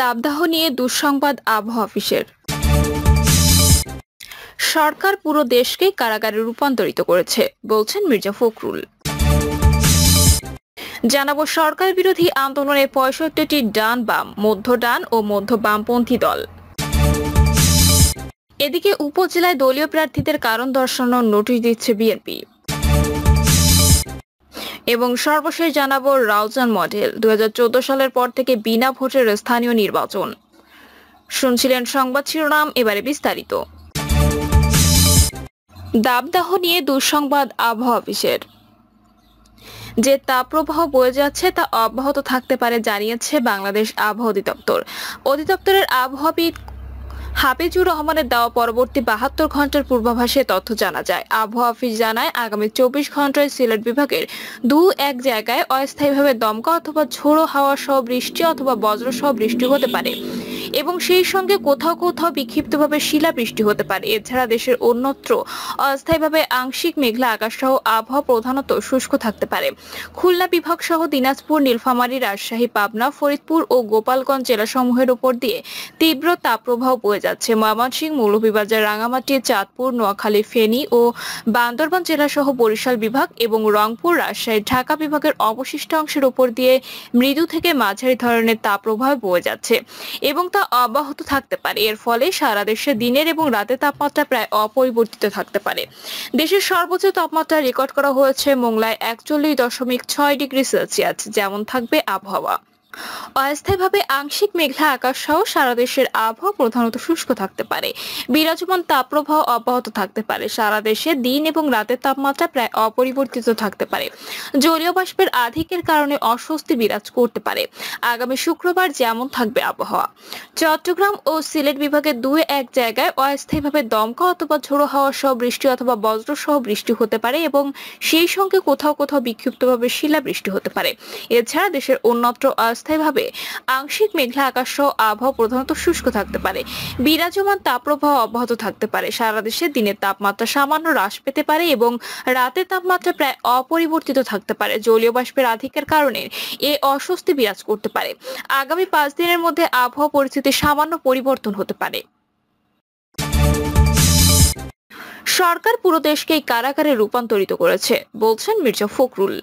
দাবদাহ নিয়ে দুঃসংবাদ আবহাওয়া অফিসের সরকার পুরো দেশকে কারাগারে রূপান্তরিত করেছে বলছেন মির্জা ফখরুল জানাবো সরকার বিরোধী আন্দোলনে পঁয়ষট্টিটি ডান বাম মধ্য ডান ও মধ্য বামপন্থী দল এদিকে উপজেলায় দলীয় প্রার্থীদের কারণ দর্শানোর নোটিশ দিচ্ছে বিএনপি এবং সর্বশেষ জানাবো রাউজান মডেল দু সালের পর থেকে বিনা ভোটের স্থানীয় নির্বাচন শুনছিলেন সংবাদ শিরোনাম এবারে বিস্তারিত দাবদাহ নিয়ে দুঃসংবাদ আবহাওয়া অফিসের যে তাপপ্রবাহ বয়ে যাচ্ছে তা অব্যাহত থাকতে পারে জানিয়েছে বাংলাদেশ আবহাওয়া অধিদপ্তর অধিদপ্তরের আবহাওয়াবিদ হাফিজুর রহমানের দেওয়া পরবর্তী বাহাত্তর ঘন্টার পূর্বাভাসে তথ্য জানা যায় আবহাওয়া অফিস জানায় আগামী চব্বিশ ঘন্টায় সিলেট বিভাগের দু এক জায়গায় অস্থায়ীভাবে দমকা অথবা ঝোড়ো হাওয়া সহ বৃষ্টি অথবা বজ্র সহ বৃষ্টি হতে পারে এবং সেই সঙ্গে কোথাও কোথাও বিক্ষিপ্তভাবে শিলাবৃষ্টি হতে পারে এছাড়া দেশের অন্যত্র অস্থায়ীভাবে আংশিক মেঘলা আকাশ সহ আবহাওয়া প্রধানত শুষ্ক থাকতে পারে খুলনা বিভাগ সহ দিনাজপুর নীলফামারী রাজশাহী পাবনা ফরিদপুর ও গোপালগঞ্জ জেলাসমূহের উপর দিয়ে তীব্র তাপপ্রবাহ বয়ে যাচ্ছে ময়মনসিংহ মৌলভীবাজার রাঙামাটি চাঁদপুর নোয়াখালী ফেনী ও বান্দরবান জেলাসহ বরিশাল বিভাগ এবং রংপুর রাজশাহী ঢাকা বিভাগের অবশিষ্ট অংশের উপর দিয়ে মৃদু থেকে মাঝারি ধরনের তাপপ্রবাহ বয়ে যাচ্ছে এবং তা অব্যাহত থাকতে পারে এর ফলে সারা দেশে দিনের এবং রাতের তাপমাত্রা প্রায় অপরিবর্তিত থাকতে পারে দেশের সর্বোচ্চ তাপমাত্রা রেকর্ড করা হয়েছে মোংলায় একচল্লিশ দশমিক ছয় ডিগ্রি সেলসিয়াস যেমন থাকবে আবহাওয়া অস্থায়ীভাবে আংশিক মেঘলা আকাশ সহ সারা দেশের আবহাওয়া প্রধানত শুষ্ক থাকতে পারে বিরাজমান তাপপ্রবাহ অব্যাহত থাকতে পারে সারা দেশে দিন এবং রাতের তাপমাত্রা প্রায় অপরিবর্তিত থাকতে পারে জলীয় বাষ্পের আধিকের কারণে অস্বস্তি বিরাজ করতে পারে আগামী শুক্রবার যেমন থাকবে আবহাওয়া চট্টগ্রাম ও সিলেট বিভাগে দুই এক জায়গায় অস্থায়ীভাবে দমকা অথবা ঝোড়ো হাওয়া সহ বৃষ্টি অথবা বজ্র সহ বৃষ্টি হতে পারে এবং সেই সঙ্গে কোথাও কোথাও বিক্ষিপ্তভাবে শিলা বৃষ্টি হতে পারে এছাড়া দেশের অন্যত্র অস্থায়ী অস্থায়ীভাবে আংশিক মেঘলা আকাশ সহ আবহাওয়া প্রধানত শুষ্ক থাকতে পারে বিরাজমান তাপপ্রবাহ অব্যাহত থাকতে পারে সারা দেশে দিনের তাপমাত্রা সামান্য হ্রাস পেতে পারে এবং রাতের তাপমাত্রা প্রায় অপরিবর্তিত থাকতে পারে জলীয় বাষ্পের আধিক্যের কারণে এ অস্বস্তি বিরাজ করতে পারে আগামী পাঁচ দিনের মধ্যে আবহাওয়া পরিস্থিতি সামান্য পরিবর্তন হতে পারে সরকার পুরো দেশকে কারাগারে রূপান্তরিত করেছে বলছেন মির্জা ফখরুল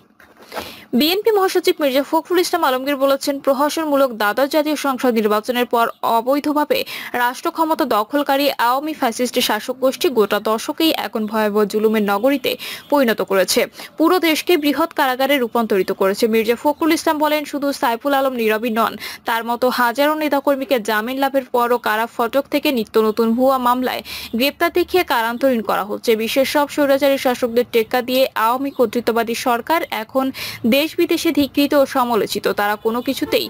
বিএনপি মহাসচিব মির্জা ফখরুল ইসলাম আলমগীর বলেছেন প্রহসনমূলক দ্বাদশ জাতীয় সংসদ নির্বাচনের পর অবৈধভাবে রাষ্ট্র ক্ষমতা দখলকারী আওয়ামী ফ্যাসিস্ট শাসক গোষ্ঠী গোটা দশকেই এখন ভয়াবহ জুলুমের নগরীতে পরিণত করেছে পুরো দেশকে বৃহৎ কারাগারে রূপান্তরিত করেছে মির্জা ফখরুল ইসলাম বলেন শুধু সাইফুল আলম নীরবই নন তার মতো হাজারো নেতাকর্মীকে জামিন লাভের পরও কারা ফটক থেকে নিত্য নতুন ভুয়া মামলায় গ্রেপ্তার দেখিয়ে কারান্তরীণ করা হচ্ছে বিশ্বের সব স্বৈরাচারী শাসকদের টেক্কা দিয়ে আওয়ামী কর্তৃত্ববাদী সরকার এখন দেশ দেশ বিদেশে ধিকৃত ও সমালোচিত তারা কোনো কিছুতেই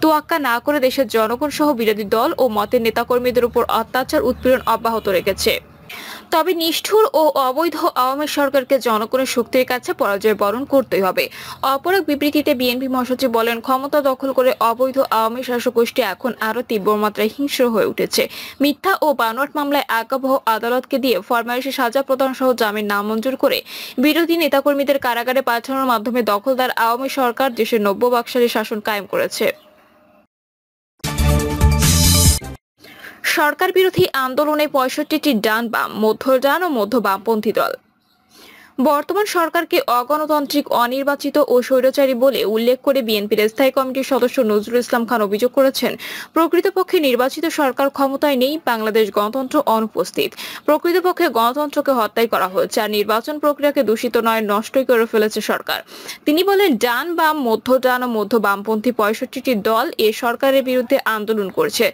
তোয়াক্কা না করে দেশের জনগণ সহ বিরোধী দল ও মতের নেতাকর্মীদের উপর অত্যাচার উৎপীড়ন অব্যাহত রেখেছে তবে নিষ্ঠুর ও অবৈধ আওয়ামী সরকারকে জনগণের শক্তির কাছে পরাজয় বরণ করতেই হবে অপর এক বিবৃতিতে বিএনপি মহাসচিব বলেন ক্ষমতা দখল করে অবৈধ আওয়ামী শাসকগোষ্ঠী এখন আরও তীব্র মাত্রায় হিংস্র হয়ে উঠেছে মিথ্যা ও বানোয়াট মামলায় আগাবহ আদালতকে দিয়ে ফরমাইশে সাজা প্রদান সহ জামিন নামঞ্জুর করে বিরোধী নেতাকর্মীদের কারাগারে পাঠানোর মাধ্যমে দখলদার আওয়ামী সরকার দেশের নব্য বাকশালী শাসন কায়েম করেছে সরকার বিরোধী আন্দোলনে পঁয়ষট্টিটি ডান বাম মধ্য ডান ও মধ্য বামপন্থী দল বর্তমান সরকারকে অগণতান্ত্রিক অনির্বাচিত ও স্বৈরাচারী বলে উল্লেখ করে বিএনপির স্থায়ী কমিটির সদস্য নজরুল ইসলাম খান অভিযোগ করেছেন প্রকৃতপক্ষে নির্বাচিত সরকার ক্ষমতায় নেই বাংলাদেশ গণতন্ত্র অনুপস্থিত প্রকৃতপক্ষে গণতন্ত্রকে হত্যাই করা হয়েছে আর নির্বাচন প্রক্রিয়াকে দূষিত নয় নষ্টই করে ফেলেছে সরকার তিনি বলেন ডান বাম মধ্য ডান ও মধ্য বামপন্থী পঁয়ষট্টিটি দল এ সরকারের বিরুদ্ধে আন্দোলন করছে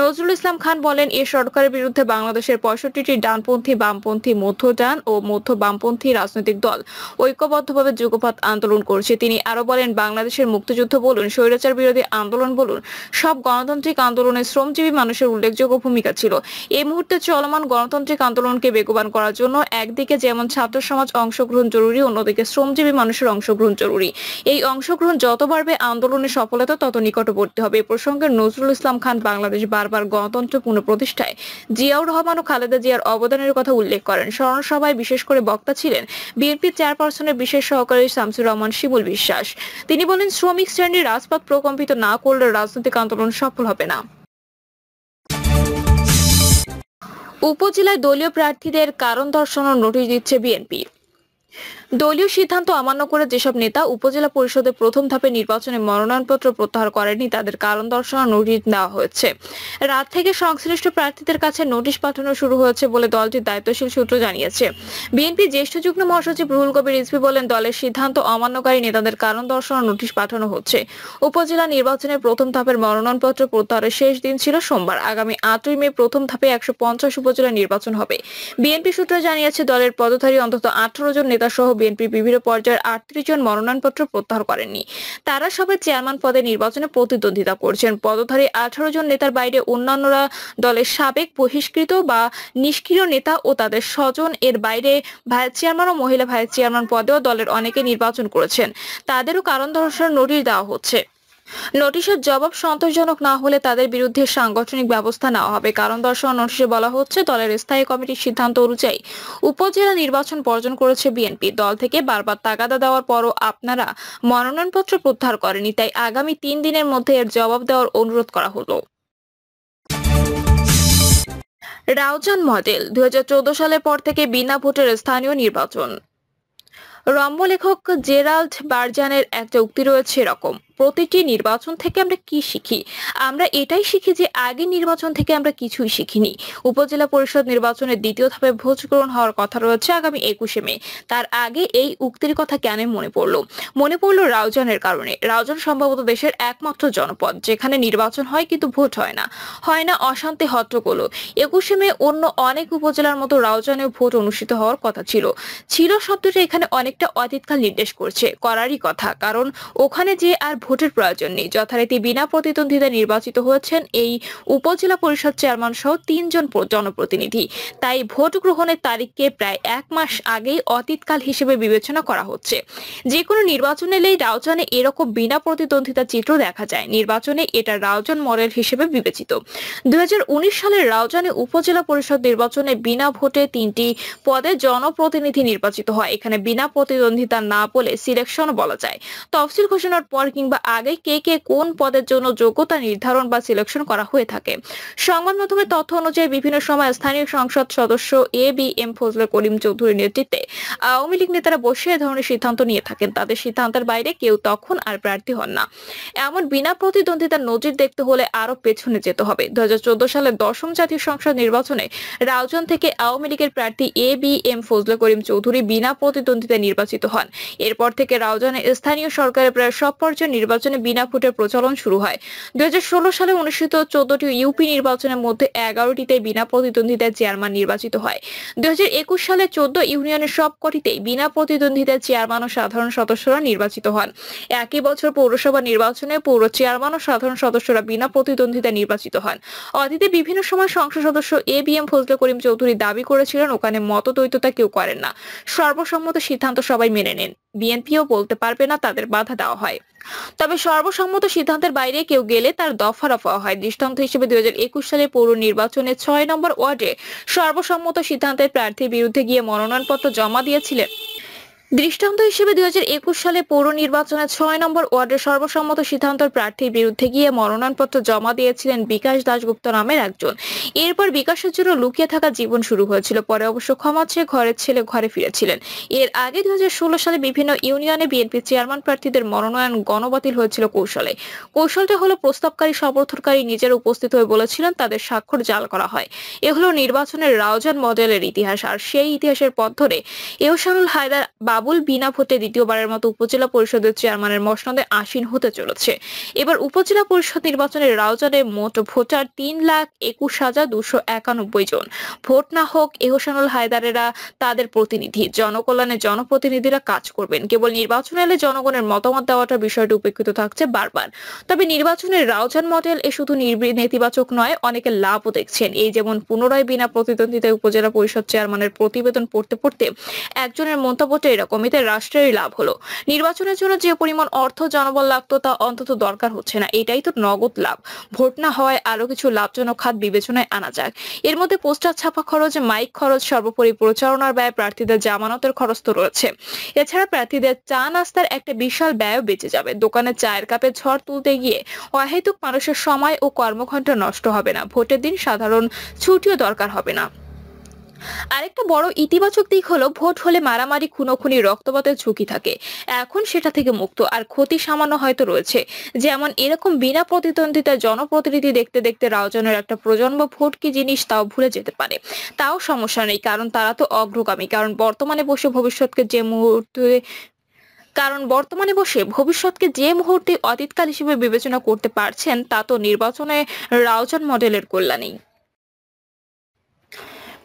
নজরুল ইসলাম খান বলেন এ সরকারের বিরুদ্ধে বাংলাদেশের পঁয়ষট্টিটি ডানপন্থী বামপন্থী মধ্য ডান ও মধ্য বামপন্থী রাজ রাজনৈতিক দল ঐক্যবদ্ধভাবে যুগপথ আন্দোলন করছে তিনি আরো বলেন বাংলাদেশের মুক্তিযুদ্ধ বলুন স্বৈরাচার বিরোধী আন্দোলন বলুন সব গণতান্ত্রিক আন্দোলনে শ্রমজীবী মানুষের উল্লেখযোগ্য ভূমিকা ছিল এই মুহূর্তে চলমান গণতান্ত্রিক আন্দোলনকে বেগবান করার জন্য একদিকে যেমন ছাত্র সমাজ অংশগ্রহণ জরুরি অন্যদিকে শ্রমজীবী মানুষের অংশগ্রহণ জরুরি এই অংশগ্রহণ যত বাড়বে আন্দোলনের সফলতা তত নিকটবর্তী হবে এ প্রসঙ্গে নজরুল ইসলাম খান বাংলাদেশ বারবার গণতন্ত্র পুনঃপ্রতিষ্ঠায় জিয়াউর রহমান ও খালেদা জিয়ার অবদানের কথা উল্লেখ করেন স্মরণসভায় বিশেষ করে বক্তা ছিলেন বিএনপির চেয়ারপারসনের বিশেষ সহকারী শামসুর রহমান শিমুল বিশ্বাস তিনি বলেন শ্রমিক শ্রেণীর রাজপথ প্রকম্পিত না করলে রাজনৈতিক আন্দোলন সফল হবে না উপজেলায় দলীয় প্রার্থীদের কারণ দর্শানোর নোটিশ দিচ্ছে বিএনপি দলীয় সিদ্ধান্ত অমান্য করে যেসব নেতা উপজেলা পরিষদে প্রথম ধাপে নির্বাচনে মনোনয়নপত্র প্রত্যাহার করেননি তাদের কারণ দর্শানো নোটিশ দেওয়া হয়েছে রাত থেকে সংশ্লিষ্ট প্রার্থীদের কাছে নোটিশ পাঠানো শুরু হয়েছে বলে দলটির দায়িত্বশীল সূত্র জানিয়েছে বিএনপি জ্যেষ্ঠ যুগ্ম মহাসচিব রুহুল কবির রিজভি বলেন দলের সিদ্ধান্ত অমান্যকারী নেতাদের কারণ দর্শানো নোটিশ পাঠানো হচ্ছে উপজেলা নির্বাচনে প্রথম ধাপের মনোনয়নপত্র প্রত্যাহারের শেষ দিন ছিল সোমবার আগামী আটই মে প্রথম ধাপে একশো উপজেলা নির্বাচন হবে বিএনপি সূত্র জানিয়েছে দলের পদধারী অন্তত আঠারো জন নেতা সহ বিএনপির বিভিন্ন পর্যায়ের আটত্রিশ জন মনোনয়নপত্র প্রত্যাহার করেননি তারা সবাই চেয়ারম্যান পদে নির্বাচনে প্রতিদ্বন্দ্বিতা করছেন পদধারী আঠারো জন নেতার বাইরে অন্যান্যরা দলের সাবেক বহিষ্কৃত বা নিষ্ক্রিয় নেতা ও তাদের স্বজন এর বাইরে ভাইস চেয়ারম্যান ও মহিলা ভাইস চেয়ারম্যান পদেও দলের অনেকে নির্বাচন করেছেন তাদেরও কারণ দর্শানোর নোটিশ দেওয়া হচ্ছে নোটিশের জবাব সন্তোষজনক না হলে তাদের বিরুদ্ধে সাংগঠনিক ব্যবস্থা নেওয়া হবে কারণ দর্শন নোটিশে বলা হচ্ছে দলের স্থায়ী কমিটির সিদ্ধান্ত অনুযায়ী উপজেলা নির্বাচন বর্জন করেছে বিএনপি দল থেকে বারবার তাগাদা দেওয়ার পরও আপনারা মনোনয়নপত্র প্রত্যাহার করেনি তাই আগামী তিন দিনের মধ্যে এর জবাব দেওয়ার অনুরোধ করা হলো রাউজান মডেল দু সালের পর থেকে বিনা ভোটের স্থানীয় নির্বাচন রম্যলেখক জেরাল্ড বার্জানের একটা উক্তি রয়েছে এরকম প্রতিটি নির্বাচন থেকে আমরা কি শিখি আমরা এটাই শিখি যে আগে নির্বাচন থেকে আমরা কিছুই শিখিনি উপজেলা পরিষদ নির্বাচনের দ্বিতীয় ধাপে ভোট গ্রহণ হওয়ার কথা রয়েছে আগামী একুশে মে তার আগে এই উক্তির কথা কেন মনে পড়ল মনে পড়ল রাউজানের কারণে রাউজান সম্ভবত দেশের একমাত্র জনপদ যেখানে নির্বাচন হয় কিন্তু ভোট হয় না হয় না অশান্তি হট্টগোল একুশে মে অন্য অনেক উপজেলার মতো রাউজানেও ভোট অনুষ্ঠিত হওয়ার কথা ছিল ছিল শব্দটি এখানে অনেকটা অতীতকাল নির্দেশ করছে করারই কথা কারণ ওখানে যে আর ভোটের প্রয়োজন নেই যথারীতি বিনা প্রতিদ্বন্দ্বিতায় নির্বাচিত হয়েছেন এই উপজেলা পরিষদ চেয়ারম্যান সহ তিনজন জনপ্রতিনিধি তাই ভোট গ্রহণের তারিখকে প্রায় এক মাস আগেই অতীতকাল হিসেবে বিবেচনা করা হচ্ছে যে কোনো নির্বাচন এলেই রাউজানে এরকম বিনা প্রতিদ্বন্দ্বিতা চিত্র দেখা যায় নির্বাচনে এটা রাউজান মডেল হিসেবে বিবেচিত দুই সালের রাউজানে উপজেলা পরিষদ নির্বাচনে বিনা ভোটে তিনটি পদে জনপ্রতিনিধি নির্বাচিত হয় এখানে বিনা প্রতিদ্বন্দ্বিতা না বলে সিলেকশন বলা যায় তফসিল ঘোষণার পর কিংবা আগে কে কে কোন পদের জন্য যোগ্যতা নির্ধারণ বা সিলেকশন করা হয়ে থাকে সংবাদ মাধ্যমের তথ্য অনুযায়ী বিভিন্ন সময় স্থানীয় সংসদ সদস্য A B M Fazle Karim চৌধুরীর নেতৃত্বে আওয়ামী লীগ নেতারা বসে এ ধরনের সিদ্ধান্ত নিয়ে থাকেন তাদের সিদ্ধান্তের বাইরে কেউ তখন আর প্রার্থী হন না এমন বিনা প্রতিদ্বন্দ্বিতার নজির দেখতে হলে আরো পেছনে যেতে হবে দু হাজার সালে দশম জাতীয় সংসদ নির্বাচনে রাউজন থেকে আওয়ামী লীগের প্রার্থী A B M Fazle Karim Chowdhury বিনা প্রতিদ্বন্দ্বিতায় নির্বাচিত হন এরপর থেকে রাউজানে স্থানীয় সরকারের প্রায় সব পর্যায়ে নির্বাচনে বিনা ভোটের প্রচলন শুরু হয় দু সালে অনুষ্ঠিত চোদ্দটি ইউপি নির্বাচনের মধ্যে এগারোটিতে বিনা প্রতিদ্বন্দ্বিতায় চেয়ারম্যান নির্বাচিত হয় দু সালে চোদ্দ ইউনিয়নের সবকটিতেই বিনা প্রতিদ্বন্দ্বিতায় চেয়ারম্যান ও সাধারণ সদস্যরা নির্বাচিত হন একই বছর পৌরসভা নির্বাচনে পৌর চেয়ারম্যান ও সাধারণ সদস্যরা বিনা প্রতিদ্বন্দ্বিতায় নির্বাচিত হন অতীতে বিভিন্ন সময় সংসদ সদস্য A B M Fazle Karim Chowdhury দাবি করেছিলেন ওখানে মতদ্বৈততা কেউ করেন না সর্বসম্মত সিদ্ধান্ত সবাই মেনে নেন বিএনপিও বলতে পারবে না তাদের বাধা দেওয়া হয় তবে সর্বসম্মত সিদ্ধান্তের বাইরে কেউ গেলে তার দফা রফা হয় দৃষ্টান্ত হিসেবে দুই সালে পৌর নির্বাচনে ছয় নম্বর ওয়ার্ডে সর্বসম্মত সিদ্ধান্তের প্রার্থীর বিরুদ্ধে গিয়ে মনোনয়নপত্র জমা দিয়েছিলেন দৃষ্টান্ত হিসেবে দুই সালে পৌর নির্বাচনে ছয় নম্বর ওয়ার্ডের সর্বসম্মত সিদ্ধান্তর প্রার্থীর বিরুদ্ধে গিয়ে মনোনয়নপত্র জমা দিয়েছিলেন বিকাশ দাশগুপ্ত নামের একজন এরপর বিকাশের জন্য লুকিয়ে থাকা জীবন শুরু হয়েছিল পরে অবশ্য ক্ষমা চেয়ে ঘরের ছেলে ঘরে ফিরেছিলেন এর আগে দুই সালে বিভিন্ন ইউনিয়নে বিএনপি চেয়ারম্যান প্রার্থীদের মনোনয়ন গণবাতিল হয়েছিল কৌশলে কৌশলটা হলো প্রস্তাবকারী সমর্থনকারী নিজের উপস্থিত হয়ে বলেছিলেন তাদের স্বাক্ষর জাল করা হয় এ হলো নির্বাচনের রাউজান মডেলের ইতিহাস আর সেই ইতিহাসের পথ ধরে এহসানুল হায়দার বাবুল বিনা ভোটে দ্বিতীয়বারের মতো উপজেলা পরিষদের চেয়ারম্যানের মসনদে আসীন হতে চলেছে এবার উপজেলা পরিষদ নির্বাচনে রাউজানে মোট ভোটার তিন লাখ একুশ হাজার দুশো একানব্বই জন ভোট না হোক এহসানুল হায়দারেরা তাদের প্রতিনিধি জনকল্যাণে জনপ্রতিনিধিরা কাজ করবেন কেবল নির্বাচন এলে জনগণের মতামত দেওয়াটা বিষয়টি উপেক্ষিত থাকছে বারবার তবে নির্বাচনের রাউজান মডেল এ শুধু নেতিবাচক নয় অনেকে লাভও দেখছেন এই যেমন পুনরায় বিনা প্রতিদ্বন্দ্বিতায় উপজেলা পরিষদ চেয়ারম্যানের প্রতিবেদন পড়তে পড়তে একজনের মন্তব্যটা এরকম কমিতে রাষ্ট্রেরই লাভ হলো নির্বাচনের জন্য যে পরিমাণ অর্থ জনবল লাগতো তা অন্তত দরকার হচ্ছে না এটাই তো নগদ লাভ ভোট না হওয়ায় আরো কিছু লাভজনক খাত বিবেচনায় আনা যাক এর মধ্যে পোস্টার ছাপা খরচ মাইক খরচ সর্বোপরি প্রচারণার ব্যয় প্রার্থীদের জামানতের খরচ তো রয়েছে এছাড়া প্রার্থীদের চা নাস্তার একটা বিশাল ব্যয় বেঁচে যাবে দোকানে চায়ের কাপে ঝড় তুলতে গিয়ে অহেতুক মানুষের সময় ও কর্মঘণ্টা নষ্ট হবে না ভোটের দিন সাধারণ ছুটিও দরকার হবে না আরেকটা বড় ইতিবাচক দিক হলো ভোট হলে মারামারি খুনোখুনি রক্তপাতের ঝুঁকি থাকে এখন সেটা থেকে মুক্ত আর ক্ষতি সামান্য হয়তো রয়েছে যেমন এরকম বিনা প্রতিদ্বন্দ্বিতার জনপ্রতিনিধি দেখতে দেখতে রাওজনের একটা প্রজন্ম ভোট কি জিনিস তাও ভুলে যেতে পারে তাও সমস্যা নেই কারণ তারা তো অগ্রগামী কারণ বর্তমানে বসে ভবিষ্যৎকে যে মুহূর্তে কারণ বর্তমানে বসে ভবিষ্যৎকে যে মুহূর্তে অতীতকাল হিসেবে বিবেচনা করতে পারছেন তা তো নির্বাচনে রাওজন মডেলের কল্যাণেই